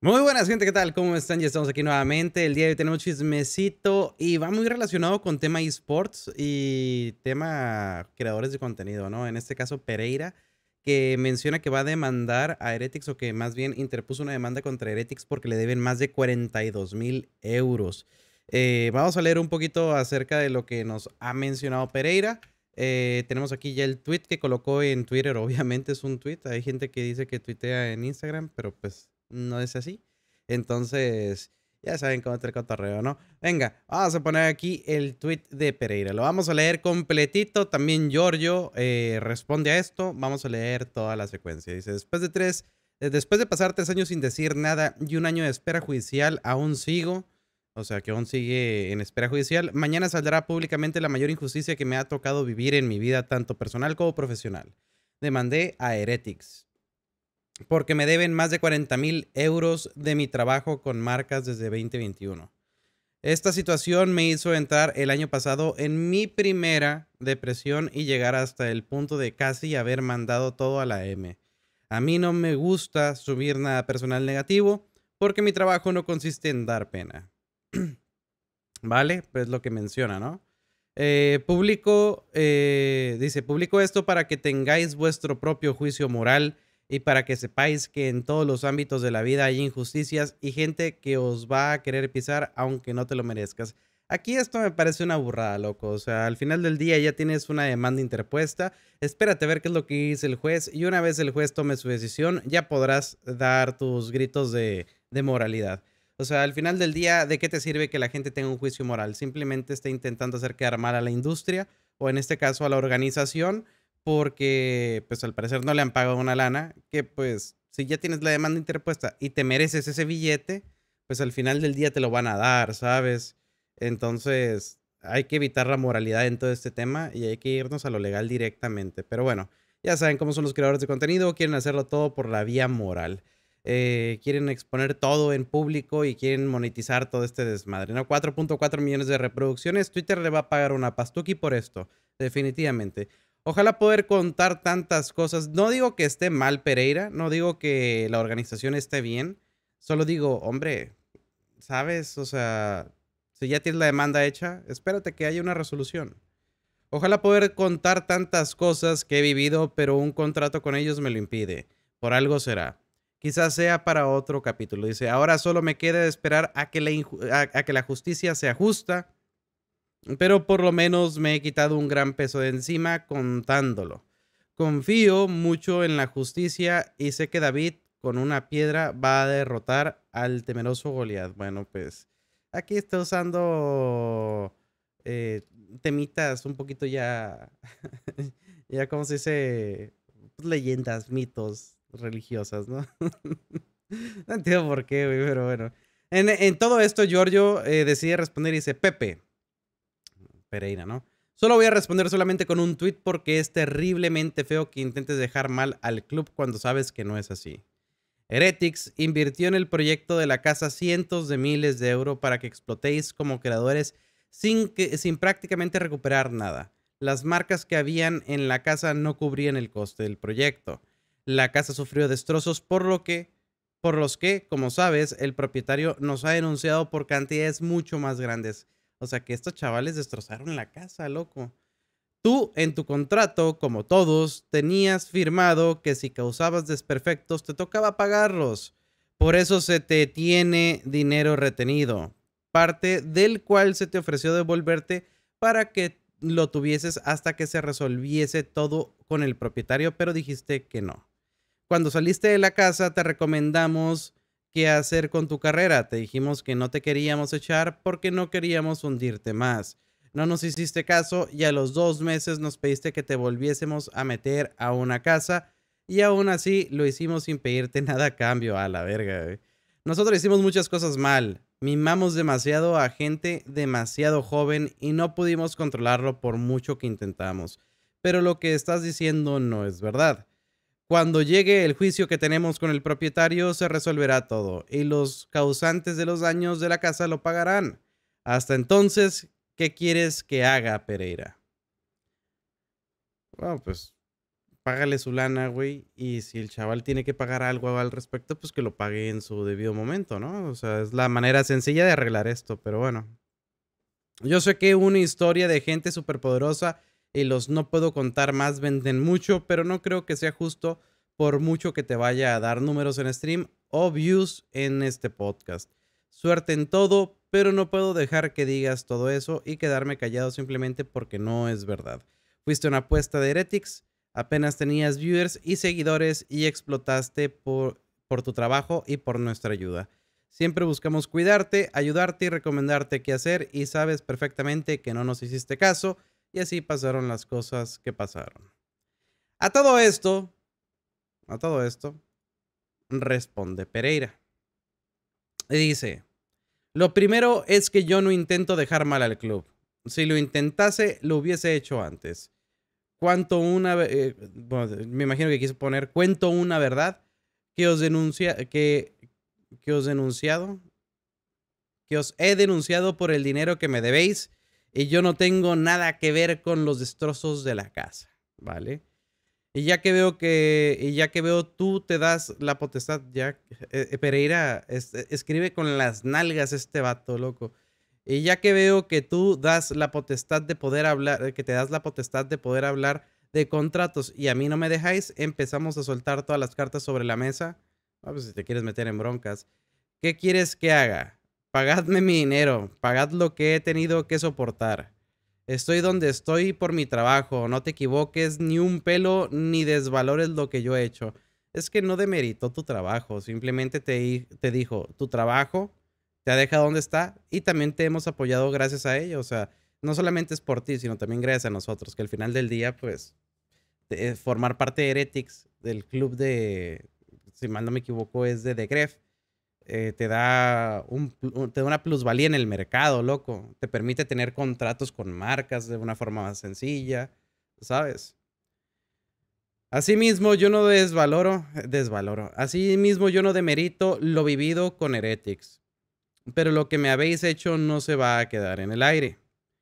Muy buenas gente, ¿qué tal? ¿Cómo están? Ya estamos aquí nuevamente. El día de hoy tenemos chismecito y va muy relacionado con tema esports y tema creadores de contenido, ¿no? En este caso Pereira, que menciona que va a demandar a Heretics o que más bien interpuso una demanda contra Heretics porque le deben más de 42 mil euros. Eh, vamos a leer un poquito acerca de lo que nos ha mencionado Pereira. Eh, tenemos aquí ya el tweet que colocó en Twitter, obviamente es un tweet. Hay gente que dice que tuitea en Instagram, pero pues no es así. Entonces, ya saben cómo está el cotorreo, ¿no? Venga, vamos a poner aquí el tweet de Pereira. Lo vamos a leer completito. También Giorgio eh, responde a esto. Vamos a leer toda la secuencia. Dice, después de tres... Eh, después de pasar tres años sin decir nada y un año de espera judicial, aún sigo. O sea, que aún sigue en espera judicial. Mañana saldrá públicamente la mayor injusticia que me ha tocado vivir en mi vida, tanto personal como profesional. Demandé a Heretics porque me deben más de 40 mil euros de mi trabajo con marcas desde 2021. Esta situación me hizo entrar el año pasado en mi primera depresión y llegar hasta el punto de casi haber mandado todo a la M. A mí no me gusta subir nada personal negativo porque mi trabajo no consiste en dar pena. ¿Vale? Pues lo que menciona, ¿no? Eh, publico, eh, dice, publico esto para que tengáis vuestro propio juicio moral y para que sepáis que en todos los ámbitos de la vida hay injusticias y gente que os va a querer pisar aunque no te lo merezcas. Aquí esto me parece una burrada, loco. O sea, al final del día ya tienes una demanda interpuesta. Espérate a ver qué es lo que dice el juez y una vez el juez tome su decisión ya podrás dar tus gritos de, de moralidad. O sea, al final del día, ¿de qué te sirve que la gente tenga un juicio moral? Simplemente está intentando hacer quedar mal a la industria o en este caso a la organización porque pues al parecer no le han pagado una lana, que pues si ya tienes la demanda interpuesta y te mereces ese billete, pues al final del día te lo van a dar, ¿sabes? Entonces hay que evitar la moralidad en todo este tema y hay que irnos a lo legal directamente. Pero bueno, ya saben cómo son los creadores de contenido, quieren hacerlo todo por la vía moral. Eh, quieren exponer todo en público y quieren monetizar todo este desmadre. ¿no? 4.4 millones de reproducciones. Twitter le va a pagar una pastuki por esto, definitivamente. Ojalá poder contar tantas cosas. No digo que esté mal Pereira, no digo que la organización esté bien. Solo digo, hombre, ¿sabes? O sea, si ya tienes la demanda hecha, espérate que haya una resolución. Ojalá poder contar tantas cosas que he vivido, pero un contrato con ellos me lo impide. Por algo será. Quizás sea para otro capítulo. Dice, ahora solo me queda esperar a que, la a que la justicia sea justa pero por lo menos me he quitado un gran peso de encima contándolo. Confío mucho en la justicia y sé que David con una piedra va a derrotar al temeroso Goliath. Bueno, pues aquí está usando eh, temitas un poquito ya, ya como se dice, pues, leyendas, mitos religiosas, ¿no? no entiendo por qué, güey, pero bueno. En, todo esto, Giorgio eh, decide responder y dice, Pepe, Pereira, ¿no? Solo voy a responder solamente con un tweet porque es terriblemente feo que intentes dejar mal al club cuando sabes que no es así. Heretics invirtió en el proyecto de la casa cientos de miles de euros para que explotéis como creadores sin, que, sin prácticamente recuperar nada. Las marcas que habían en la casa no cubrían el coste del proyecto. La casa sufrió destrozos por lo que por los que, como sabes, el propietario nos ha denunciado por cantidades mucho más grandes o sea, que estos chavales destrozaron la casa, loco. Tú en tu contrato, como todos, tenías firmado que si causabas desperfectos te tocaba pagarlos. Por eso se te tiene dinero retenido, parte del cual se te ofreció devolverte para que lo tuvieses hasta que se resolviese todo con el propietario, pero dijiste que no. Cuando saliste de la casa te recomendamos qué hacer con tu carrera. Te dijimos que no te queríamos echar porque no queríamos hundirte más. No nos hiciste caso y a los dos meses nos pediste que te volviésemos a meter a una casa y aún así lo hicimos sin pedirte nada a cambio. A la verga, Nosotros hicimos muchas cosas mal. Mimamos demasiado a gente demasiado joven y no pudimos controlarlo por mucho que intentamos. Pero lo que estás diciendo no es verdad. Cuando llegue el juicio que tenemos con el propietario, se resolverá todo y los causantes de los daños de la casa lo pagarán. Hasta entonces, ¿qué quieres que haga, Pereira? Bueno, pues págale su lana, güey. Y si el chaval tiene que pagar algo al respecto, pues que lo pague en su debido momento, ¿no? O sea, es la manera sencilla de arreglar esto, pero bueno. Yo sé que una historia de gente superpoderosa y los no puedo contar más venden mucho, pero no creo que sea justo por mucho que te vaya a dar números en stream o views en este podcast. Suerte en todo, pero no puedo dejar que digas todo eso y quedarme callado simplemente porque no es verdad. Fuiste una apuesta de Heretics, apenas tenías viewers y seguidores y explotaste por, por tu trabajo y por nuestra ayuda. Siempre buscamos cuidarte, ayudarte y recomendarte qué hacer y sabes perfectamente que no nos hiciste caso y así pasaron las cosas que pasaron. A todo esto, a todo esto, responde Pereira. Y dice, lo primero es que yo no intento dejar mal al club. Si lo intentase, lo hubiese hecho antes. Cuanto una... Eh, me imagino que quise poner, cuento una verdad que os denuncia, que, que os denunciado, que os he denunciado por el dinero que me debéis y yo no tengo nada que ver con los destrozos de la casa, ¿vale? Y ya que veo que, y ya que veo tú te das la potestad, ya, eh, eh, Pereira, eh, escribe con las nalgas este vato, loco. Y ya que veo que tú das la potestad de poder hablar, que te das la potestad de poder hablar de contratos y a mí no me dejáis, empezamos a soltar todas las cartas sobre la mesa. A ah, ver pues si te quieres meter en broncas, ¿qué quieres que haga? Pagadme mi dinero, pagad lo que he tenido que soportar. Estoy donde estoy por mi trabajo, no te equivoques ni un pelo ni desvalores lo que yo he hecho. Es que no demeritó tu trabajo, simplemente te, te dijo, tu trabajo te ha dejado donde está y también te hemos apoyado gracias a ello. O sea, no solamente es por ti, sino también gracias a nosotros, que al final del día, pues, formar parte de Heretics, del club de, si mal no me equivoco, es de The Gref eh, te, da una plusvalía en el mercado, loco. Te permite tener contratos con marcas de una forma más sencilla, ¿sabes? Asimismo, yo no desvaloro, desvaloro. Asimismo, yo no demerito lo vivido con Heretics. Pero lo que me habéis hecho no se va a quedar en el aire.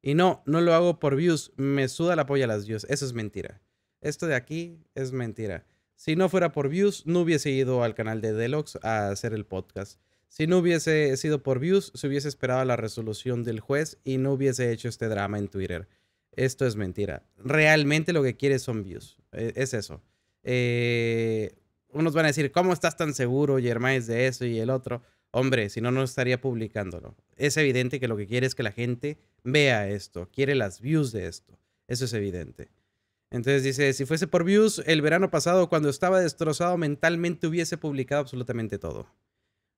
Y no, no lo hago por views. Me suda la polla a las views. Eso es mentira. Esto de aquí es mentira. Si no fuera por views, no hubiese ido al canal de Deluxe a hacer el podcast. Si no hubiese sido por views, se hubiese esperado la resolución del juez y no hubiese hecho este drama en Twitter. Esto es mentira. Realmente lo que quiere son views. E, es eso. Eh, unos van a decir, ¿cómo estás tan seguro, Germán, de eso y el otro? Hombre, si no, no estaría publicándolo. Es evidente que lo que quiere es que la gente vea esto, quiere las views de esto. Eso es evidente. Entonces dice, si fuese por views, el verano pasado cuando estaba destrozado mentalmente hubiese publicado absolutamente todo.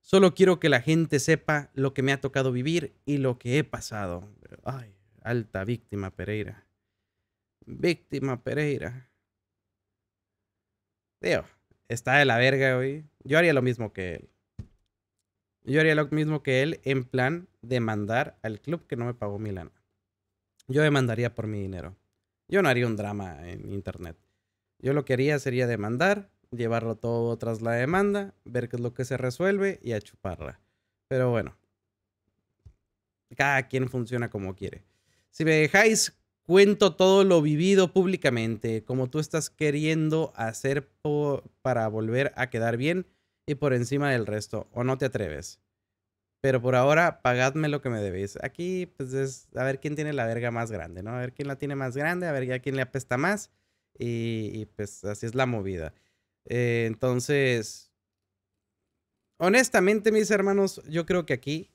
Solo quiero que la gente sepa lo que me ha tocado vivir y lo que he pasado. Ay, alta víctima Pereira. Víctima Pereira. Tío, está de la verga, hoy Yo haría lo mismo que él. Yo haría lo mismo que él en plan demandar al club que no me pagó Milana. Yo demandaría por mi dinero. Yo no haría un drama en internet. Yo lo que haría sería demandar, llevarlo todo tras la demanda, ver qué es lo que se resuelve y a chuparla. Pero bueno, cada quien funciona como quiere. Si me dejáis, cuento todo lo vivido públicamente, como tú estás queriendo hacer para volver a quedar bien y por encima del resto, o no te atreves. Pero por ahora, pagadme lo que me debéis. Aquí, pues es a ver quién tiene la verga más grande, ¿no? A ver quién la tiene más grande, a ver ya quién le apesta más. Y, pues así es la movida. Eh, entonces, honestamente, mis hermanos, yo creo que aquí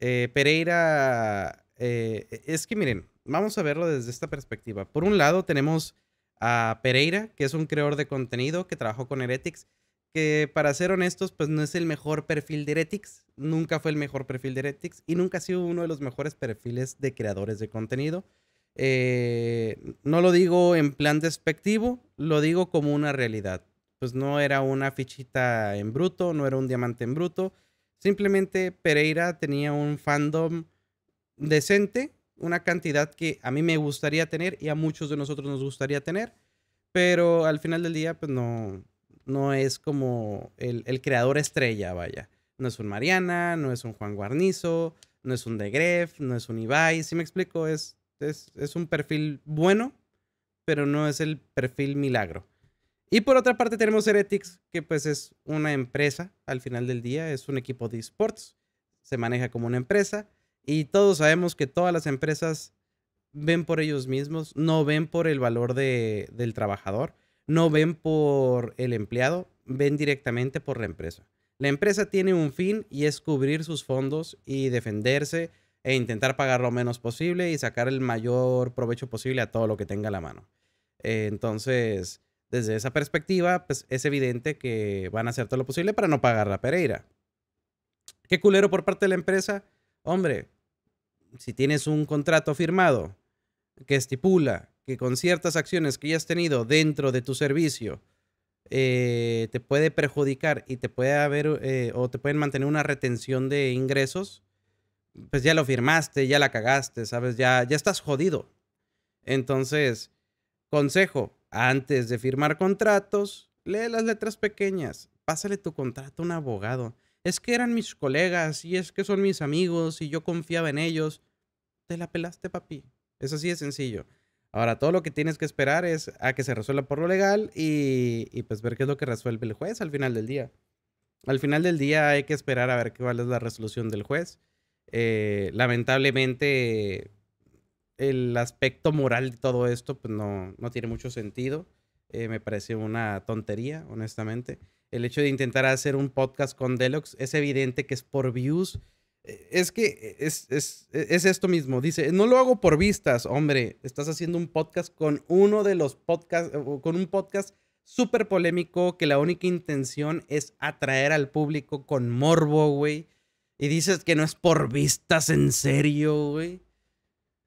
eh, Pereira. Eh, e, es que miren, vamos a verlo desde esta perspectiva. Por un lado, tenemos a Pereira, que es un creador de contenido que trabajó con Heretics que para ser honestos, pues no es el mejor perfil de Heretics, nunca fue el mejor perfil de Heretics y nunca ha sido uno de los mejores perfiles de creadores de contenido. Eh, no lo digo en plan despectivo, lo digo como una realidad. Pues no era una fichita en bruto, no era un diamante en bruto. Simplemente Pereira tenía un fandom decente, una cantidad que a mí me gustaría tener y a muchos de nosotros nos gustaría tener, pero al final del día, pues no, no es como el, creador estrella, vaya. No es un Mariana, no es un Juan Guarnizo, no es un Degref, no es un Ibai. Si me explico, es, es, es, un perfil bueno, pero no es el perfil milagro. Y por otra parte tenemos Heretics, que pues es una empresa al final del día, es un equipo de esports, se maneja como una empresa y todos sabemos que todas las empresas ven por ellos mismos, no ven por el valor de, del trabajador no ven por el empleado, ven directamente por la empresa. La empresa tiene un fin y es cubrir sus fondos y defenderse e intentar pagar lo menos posible y sacar el mayor provecho posible a todo lo que tenga la mano. Eh, entonces, desde esa perspectiva, pues es evidente que van a hacer todo lo posible para no pagar la Pereira. Qué culero por parte de la empresa. Hombre, si tienes un contrato firmado que estipula que con ciertas acciones que ya has tenido dentro de tu servicio eh, te puede perjudicar y te puede haber eh, o te pueden mantener una retención de ingresos, pues ya lo firmaste, ya la cagaste, ¿sabes? Ya, ya estás jodido. Entonces, consejo, antes de firmar contratos, lee las letras pequeñas, pásale tu contrato a un abogado. Es que eran mis colegas y es que son mis amigos y yo confiaba en ellos. Te la pelaste, papi. Es así de sencillo. Ahora, todo lo que tienes que esperar es a que se resuelva por lo legal y, pues ver qué es lo que resuelve el juez al final del día. Al final del día hay que esperar a ver cuál es la resolución del juez. Eh, lamentablemente, el aspecto moral de todo esto pues no, no tiene mucho sentido. Eh, me parece una tontería, honestamente. El hecho de intentar hacer un podcast con Deluxe es evidente que es por views eh, es que es, esto mismo. Dice, no lo hago por vistas, hombre. Estás haciendo un podcast con uno de los podcasts, con un podcast súper polémico que la única intención es atraer al público con morbo, güey. Y dices que no es por vistas, en serio, güey.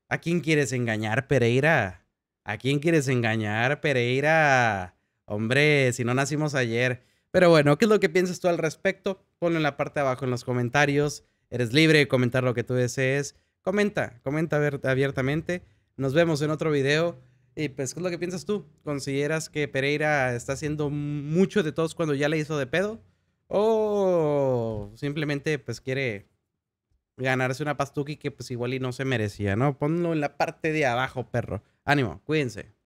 ¿A quién quieres engañar, Pereira? ¿A quién quieres engañar, Pereira? Hombre, si no nacimos ayer. Pero bueno, ¿qué es lo que piensas tú al respecto? Ponlo en la parte de abajo en los comentarios. Eres libre de comentar lo que tú desees. Comenta, comenta abiertamente. Nos vemos en otro video. Y pues, ¿qué es lo que piensas tú? ¿Consideras que Pereira está haciendo mucho de todos cuando ya le hizo de pedo? ¿O simplemente pues quiere ganarse una pastuki que pues igual y no se merecía, ¿no? Ponlo en la parte de abajo, perro. Ánimo, cuídense.